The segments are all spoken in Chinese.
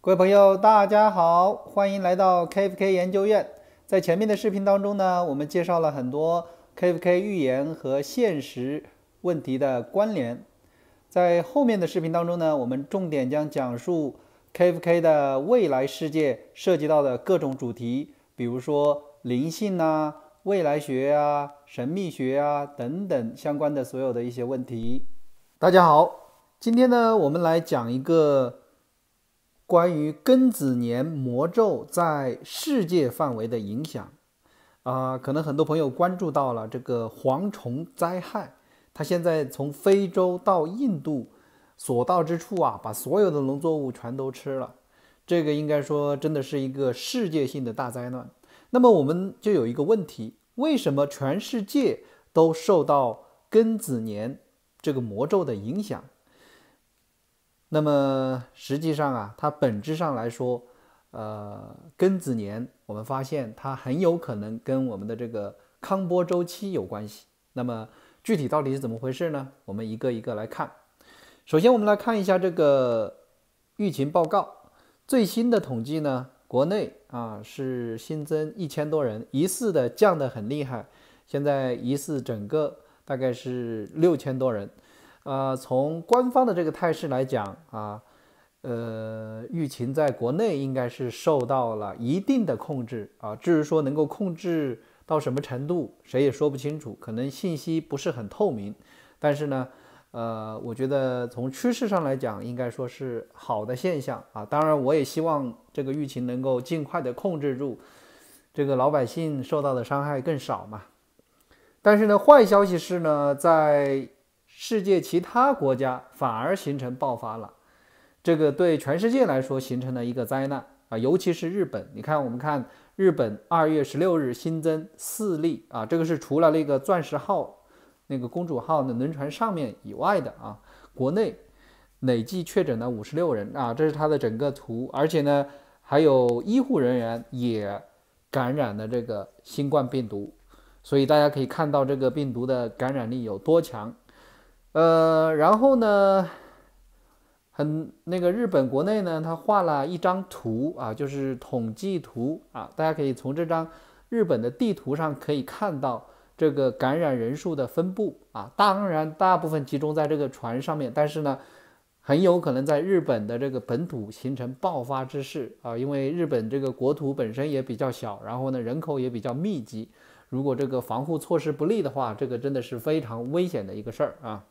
各位朋友，大家好，欢迎来到 KFK 研究院。在前面的视频当中呢，我们介绍了很多 KFK 预言和现实问题的关联。在后面的视频当中呢，我们重点将讲述 KFK 的未来世界涉及到的各种主题，比如说灵性啊、未来学啊、神秘学啊等等相关的所有的一些问题。大家好，今天呢，我们来讲一个。关于庚子年魔咒在世界范围的影响，啊，可能很多朋友关注到了这个蝗虫灾害，它现在从非洲到印度，所到之处啊，把所有的农作物全都吃了。这个应该说真的是一个世界性的大灾难。那么我们就有一个问题：为什么全世界都受到庚子年这个魔咒的影响？那么实际上啊，它本质上来说，呃，庚子年，我们发现它很有可能跟我们的这个康波周期有关系。那么具体到底是怎么回事呢？我们一个一个来看。首先，我们来看一下这个疫情报告。最新的统计呢，国内啊是新增一千多人，疑似的降得很厉害，现在疑似整个大概是六千多人。呃，从官方的这个态势来讲啊，呃，疫情在国内应该是受到了一定的控制啊。至于说能够控制到什么程度，谁也说不清楚，可能信息不是很透明。但是呢，呃，我觉得从趋势上来讲，应该说是好的现象啊。当然，我也希望这个疫情能够尽快的控制住，这个老百姓受到的伤害更少嘛。但是呢，坏消息是呢，在世界其他国家反而形成爆发了，这个对全世界来说形成了一个灾难啊！尤其是日本，你看，我们看日本二月十六日新增四例啊，这个是除了那个钻石号、那个公主号的轮船上面以外的啊。国内累计确诊了五十六人啊，这是它的整个图，而且呢，还有医护人员也感染了这个新冠病毒，所以大家可以看到这个病毒的感染力有多强。呃，然后呢，很那个日本国内呢，他画了一张图啊，就是统计图啊，大家可以从这张日本的地图上可以看到这个感染人数的分布啊。当然，大部分集中在这个船上面，但是呢，很有可能在日本的这个本土形成爆发之势啊，因为日本这个国土本身也比较小，然后呢，人口也比较密集，如果这个防护措施不力的话，这个真的是非常危险的一个事儿啊。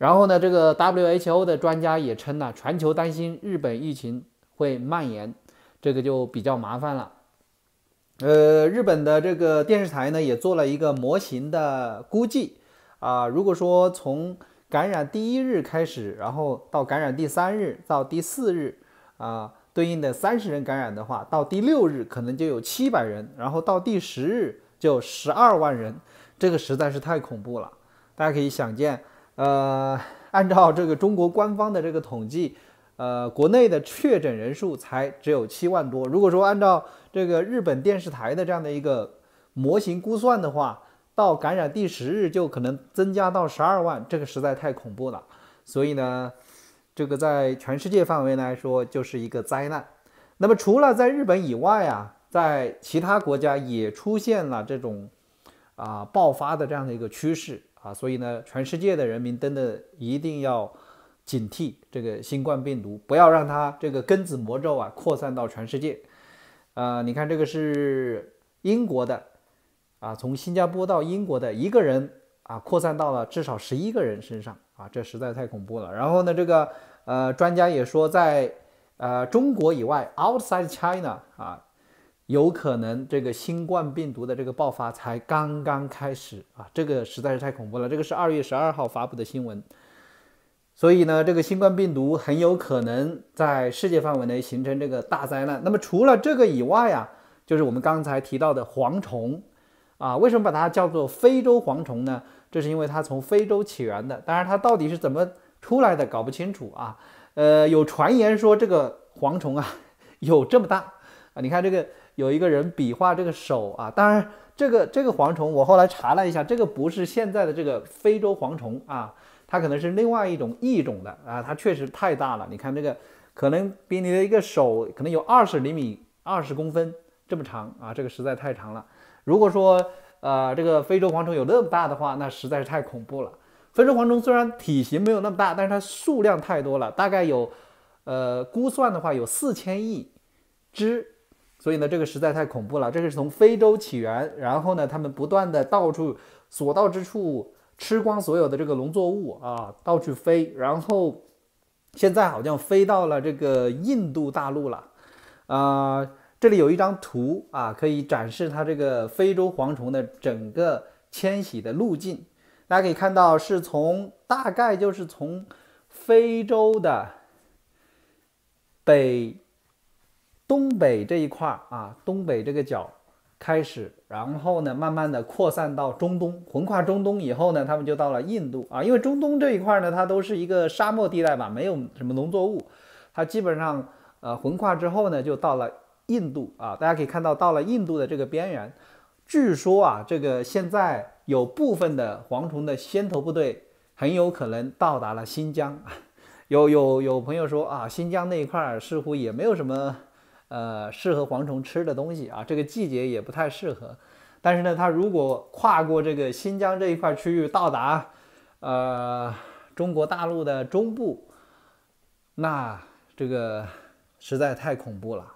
然后呢，这个 WHO 的专家也称呢，全球担心日本疫情会蔓延，这个就比较麻烦了。呃，日本的这个电视台呢也做了一个模型的估计啊，如果说从感染第一日开始，然后到感染第三日、到第四日，啊，对应的三十人感染的话，到第六日可能就有七百人，然后到第十日就十二万人，这个实在是太恐怖了，大家可以想见。呃，按照这个中国官方的这个统计，呃，国内的确诊人数才只有七万多。如果说按照这个日本电视台的这样的一个模型估算的话，到感染第十日就可能增加到十二万，这个实在太恐怖了。所以呢，这个在全世界范围来说就是一个灾难。那么除了在日本以外啊，在其他国家也出现了这种啊爆发的这样的一个趋势。啊，所以呢，全世界的人民真的一定要警惕这个新冠病毒，不要让它这个根子魔咒啊扩散到全世界。呃，你看这个是英国的，啊，从新加坡到英国的一个人啊，扩散到了至少十一个人身上啊，这实在太恐怖了。然后呢，这个呃专家也说，在呃中国以外，outside China 啊。有可能这个新冠病毒的这个爆发才刚刚开始啊，这个实在是太恐怖了。这个是二月十二号发布的新闻，所以呢，这个新冠病毒很有可能在世界范围内形成这个大灾难。那么除了这个以外啊，就是我们刚才提到的蝗虫啊，为什么把它叫做非洲蝗虫呢？这是因为它从非洲起源的，当然它到底是怎么出来的搞不清楚啊。呃，有传言说这个蝗虫啊有这么大啊，你看这个。有一个人比划这个手啊，当然这个这个蝗虫，我后来查了一下，这个不是现在的这个非洲蝗虫啊，它可能是另外一种异种的啊，它确实太大了。你看这个，可能比你的一个手可能有二十厘米、二十公分这么长啊，这个实在太长了。如果说呃这个非洲蝗虫有那么大的话，那实在是太恐怖了。非洲蝗虫虽然体型没有那么大，但是它数量太多了，大概有，呃估算的话有四千亿只。所以呢，这个实在太恐怖了。这个是从非洲起源，然后呢，他们不断的到处所到之处吃光所有的这个农作物啊，到处飞，然后现在好像飞到了这个印度大陆了。啊，这里有一张图啊，可以展示它这个非洲蝗虫的整个迁徙的路径。大家可以看到，是从大概就是从非洲的北。东北这一块儿啊，东北这个角开始，然后呢，慢慢的扩散到中东，横跨中东以后呢，他们就到了印度啊，因为中东这一块呢，它都是一个沙漠地带吧，没有什么农作物，它基本上呃横跨之后呢，就到了印度啊，大家可以看到，到了印度的这个边缘，据说啊，这个现在有部分的蝗虫的先头部队很有可能到达了新疆，有有有朋友说啊，新疆那一块似乎也没有什么。呃，适合蝗虫吃的东西啊，这个季节也不太适合。但是呢，它如果跨过这个新疆这一块区域，到达呃中国大陆的中部，那这个实在太恐怖了。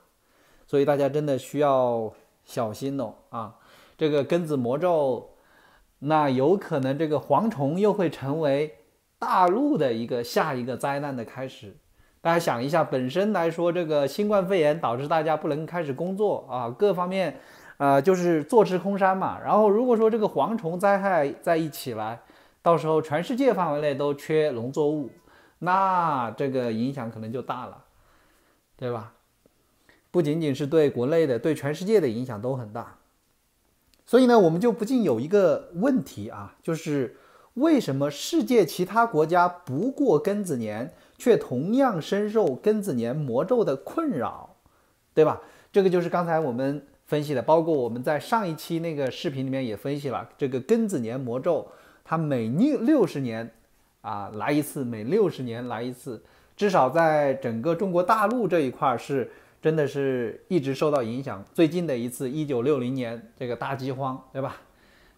所以大家真的需要小心了啊！这个根子魔咒，那有可能这个蝗虫又会成为大陆的一个下一个灾难的开始。大家想一下，本身来说，这个新冠肺炎导致大家不能开始工作啊，各方面，呃，就是坐吃空山嘛。然后如果说这个蝗虫灾害在一起来，到时候全世界范围内都缺农作物，那这个影响可能就大了，对吧？不仅仅是对国内的，对全世界的影响都很大。所以呢，我们就不禁有一个问题啊，就是为什么世界其他国家不过庚子年？却同样深受庚子年魔咒的困扰，对吧？这个就是刚才我们分析的，包括我们在上一期那个视频里面也分析了这个庚子年魔咒，它每六六十年啊来一次，每六十年来一次，至少在整个中国大陆这一块是真的是一直受到影响。最近的一次，一九六零年这个大饥荒，对吧？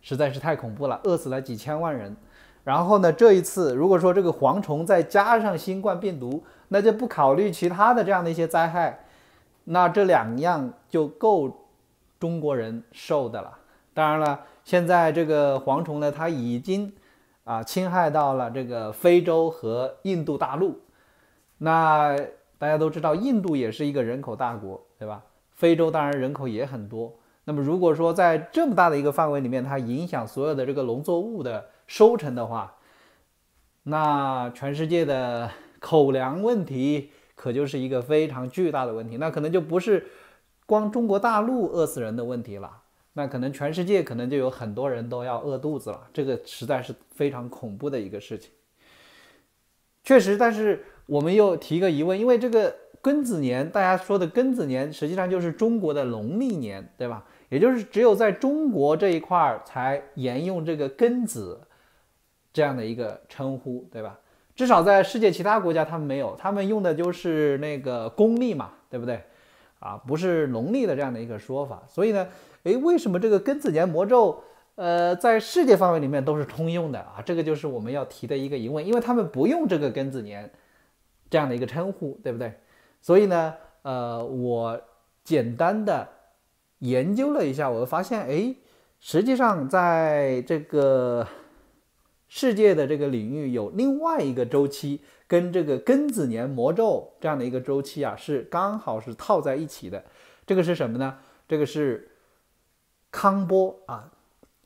实在是太恐怖了，饿死了几千万人。然后呢？这一次，如果说这个蝗虫再加上新冠病毒，那就不考虑其他的这样的一些灾害，那这两样就够中国人受的了。当然了，现在这个蝗虫呢，它已经啊侵害到了这个非洲和印度大陆。那大家都知道，印度也是一个人口大国，对吧？非洲当然人口也很多。那么如果说在这么大的一个范围里面，它影响所有的这个农作物的。收成的话，那全世界的口粮问题可就是一个非常巨大的问题。那可能就不是光中国大陆饿死人的问题了，那可能全世界可能就有很多人都要饿肚子了。这个实在是非常恐怖的一个事情。确实，但是我们又提个疑问，因为这个庚子年，大家说的庚子年实际上就是中国的农历年，对吧？也就是只有在中国这一块儿才沿用这个庚子。这样的一个称呼，对吧？至少在世界其他国家，他们没有，他们用的就是那个公历嘛，对不对？啊，不是农历的这样的一个说法。所以呢，诶，为什么这个庚子年魔咒，呃，在世界范围里面都是通用的啊？这个就是我们要提的一个疑问，因为他们不用这个庚子年这样的一个称呼，对不对？所以呢，呃，我简单的研究了一下，我发现，哎，实际上在这个。世界的这个领域有另外一个周期，跟这个庚子年魔咒这样的一个周期啊，是刚好是套在一起的。这个是什么呢？这个是康波啊，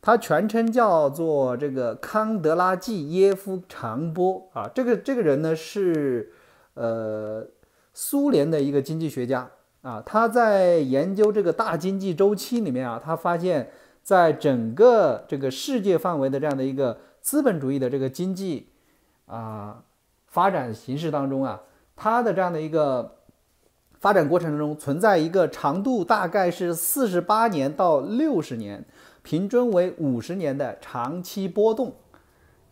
它全称叫做这个康德拉季耶夫长波啊。这个这个人呢是呃苏联的一个经济学家啊，他在研究这个大经济周期里面啊，他发现在整个这个世界范围的这样的一个。资本主义的这个经济，啊，发展形势当中啊，它的这样的一个发展过程中存在一个长度大概是四十八年到六十年，平均为五十年的长期波动。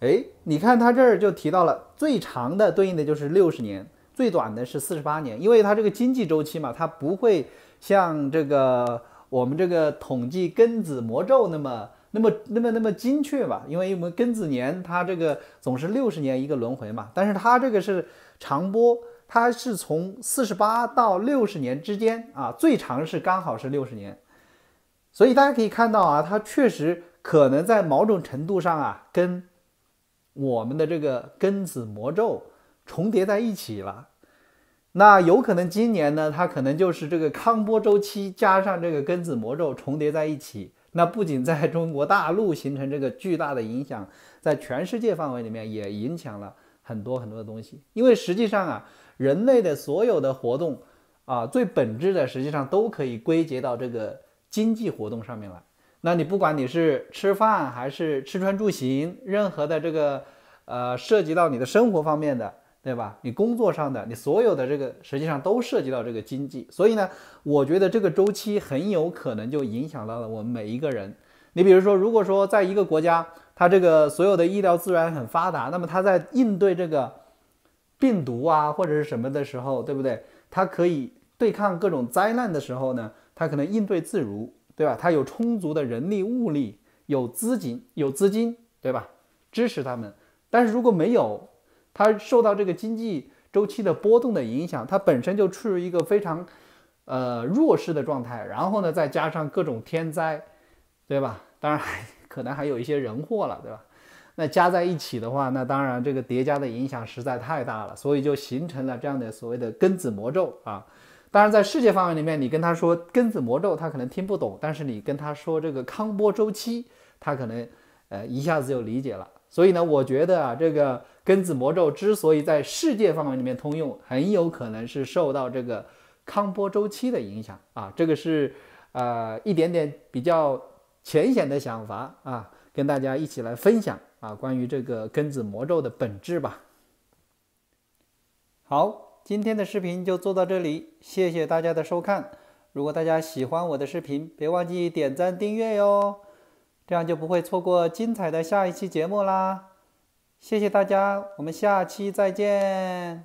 哎，你看它这儿就提到了最长的对应的就是六十年，最短的是四十八年，因为它这个经济周期嘛，它不会像这个我们这个统计根子魔咒那么。那么那么那么精确吧，因为我们庚子年它这个总是六十年一个轮回嘛，但是它这个是长波，它是从四十八到六十年之间啊，最长是刚好是六十年，所以大家可以看到啊，它确实可能在某种程度上啊，跟我们的这个庚子魔咒重叠在一起了。那有可能今年呢，它可能就是这个康波周期加上这个庚子魔咒重叠在一起。那不仅在中国大陆形成这个巨大的影响，在全世界范围里面也影响了很多很多的东西。因为实际上啊，人类的所有的活动啊，最本质的实际上都可以归结到这个经济活动上面来。那你不管你是吃饭还是吃穿住行，任何的这个呃涉及到你的生活方面的。对吧？你工作上的，你所有的这个，实际上都涉及到这个经济。所以呢，我觉得这个周期很有可能就影响到了我们每一个人。你比如说，如果说在一个国家，它这个所有的医疗资源很发达，那么它在应对这个病毒啊或者是什么的时候，对不对？它可以对抗各种灾难的时候呢，它可能应对自如，对吧？它有充足的人力物力，有资金，有资金，对吧？支持他们。但是如果没有，它受到这个经济周期的波动的影响，它本身就处于一个非常，呃弱势的状态。然后呢，再加上各种天灾，对吧？当然还可能还有一些人祸了，对吧？那加在一起的话，那当然这个叠加的影响实在太大了，所以就形成了这样的所谓的根子魔咒啊。当然，在世界范围里面，你跟他说根子魔咒，他可能听不懂；但是你跟他说这个康波周期，他可能呃一下子就理解了。所以呢，我觉得啊，这个。根子魔咒之所以在世界范围里面通用，很有可能是受到这个康波周期的影响啊。这个是呃一点点比较浅显的想法啊，跟大家一起来分享啊关于这个根子魔咒的本质吧。好，今天的视频就做到这里，谢谢大家的收看。如果大家喜欢我的视频，别忘记点赞订阅哟，这样就不会错过精彩的下一期节目啦。谢谢大家，我们下期再见。